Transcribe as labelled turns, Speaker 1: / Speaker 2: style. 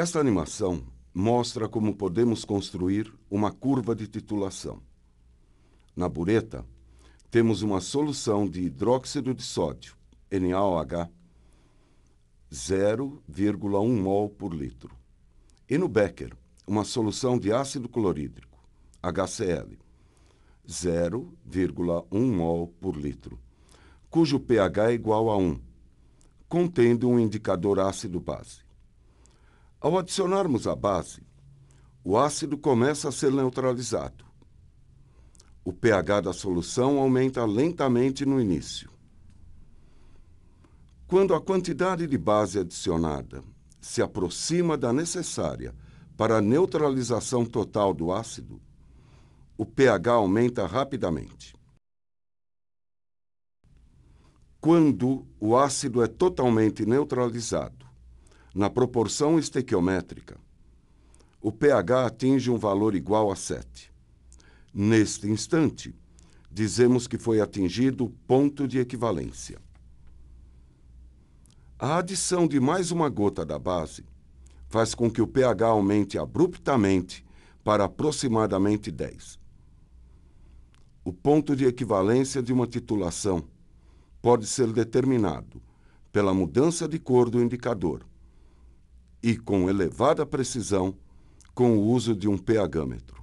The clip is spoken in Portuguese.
Speaker 1: Esta animação mostra como podemos construir uma curva de titulação. Na bureta, temos uma solução de hidróxido de sódio, NaOH, 0,1 mol por litro. E no Becker, uma solução de ácido clorídrico, HCl, 0,1 mol por litro, cujo pH é igual a 1, contendo um indicador ácido-base. Ao adicionarmos a base, o ácido começa a ser neutralizado. O pH da solução aumenta lentamente no início. Quando a quantidade de base adicionada se aproxima da necessária para a neutralização total do ácido, o pH aumenta rapidamente. Quando o ácido é totalmente neutralizado, na proporção estequiométrica, o pH atinge um valor igual a 7. Neste instante, dizemos que foi atingido o ponto de equivalência. A adição de mais uma gota da base faz com que o pH aumente abruptamente para aproximadamente 10. O ponto de equivalência de uma titulação pode ser determinado pela mudança de cor do indicador e com elevada precisão com o uso de um pH-metro.